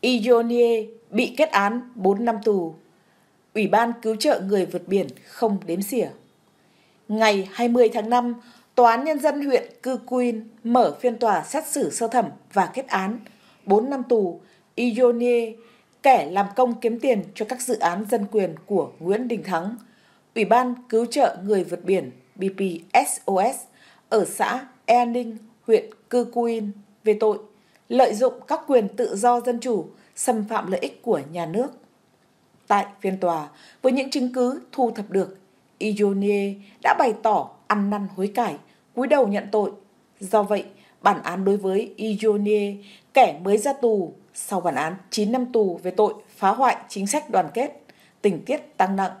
Ionie bị kết án 4 năm tù. Ủy ban cứu trợ người vượt biển không đếm xỉa. Ngày 20 tháng 5, Tòa án Nhân dân huyện Cư Quyên mở phiên tòa xét xử sơ thẩm và kết án 4 năm tù Ionie, kẻ làm công kiếm tiền cho các dự án dân quyền của Nguyễn Đình Thắng, Ủy ban Cứu trợ Người vượt biển BPSOS ở xã E Ninh, huyện Cư Quyên về tội lợi dụng các quyền tự do dân chủ, xâm phạm lợi ích của nhà nước. Tại phiên tòa, với những chứng cứ thu thập được, Ionie đã bày tỏ ăn năn hối cải, cúi đầu nhận tội. Do vậy, bản án đối với Ionie, kẻ mới ra tù sau bản án 9 năm tù về tội phá hoại chính sách đoàn kết, tình tiết tăng nặng,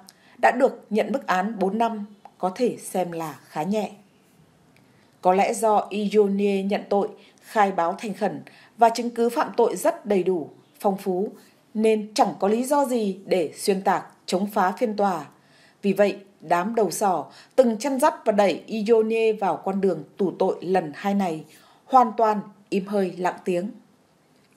đã được nhận mức án 4 năm, có thể xem là khá nhẹ. Có lẽ do Ionie nhận tội, khai báo thành khẩn và chứng cứ phạm tội rất đầy đủ, phong phú, nên chẳng có lý do gì để xuyên tạc, chống phá phiên tòa. Vì vậy, đám đầu sỏ từng chăn dắt và đẩy Ionie vào con đường tù tội lần hai này, hoàn toàn im hơi lặng tiếng.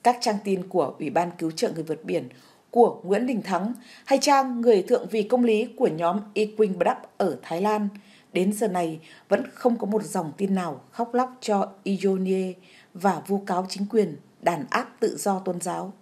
Các trang tin của Ủy ban Cứu trợ Người vượt biển của Nguyễn Đình Thắng hay trang Người Thượng vì Công lý của nhóm Equine Black ở Thái Lan – Đến giờ này vẫn không có một dòng tin nào khóc lóc cho Ionie và vu cáo chính quyền đàn áp tự do tôn giáo.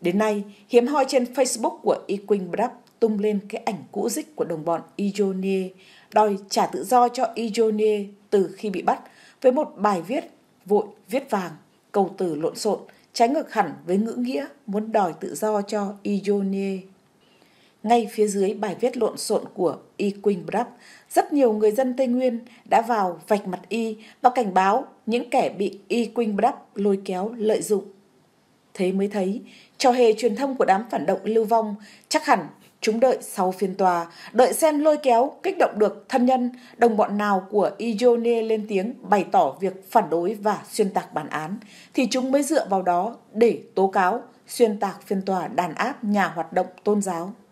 Đến nay, hiếm hoi trên Facebook của Iquin Brab tung lên cái ảnh cũ dích của đồng bọn Ionie đòi trả tự do cho Ionie từ khi bị bắt với một bài viết vội viết vàng, câu từ lộn xộn, trái ngược hẳn với ngữ nghĩa muốn đòi tự do cho Ionie ngay phía dưới bài viết lộn xộn của Y Quỳnh Brắc, rất nhiều người dân Tây Nguyên đã vào vạch mặt Y và cảnh báo những kẻ bị Y Quỳnh Brắc lôi kéo lợi dụng. Thế mới thấy, trò hề truyền thông của đám phản động lưu vong chắc hẳn chúng đợi sau phiên tòa, đợi xem lôi kéo, kích động được thân nhân, đồng bọn nào của Ione lên tiếng bày tỏ việc phản đối và xuyên tạc bản án, thì chúng mới dựa vào đó để tố cáo, xuyên tạc phiên tòa đàn áp nhà hoạt động tôn giáo.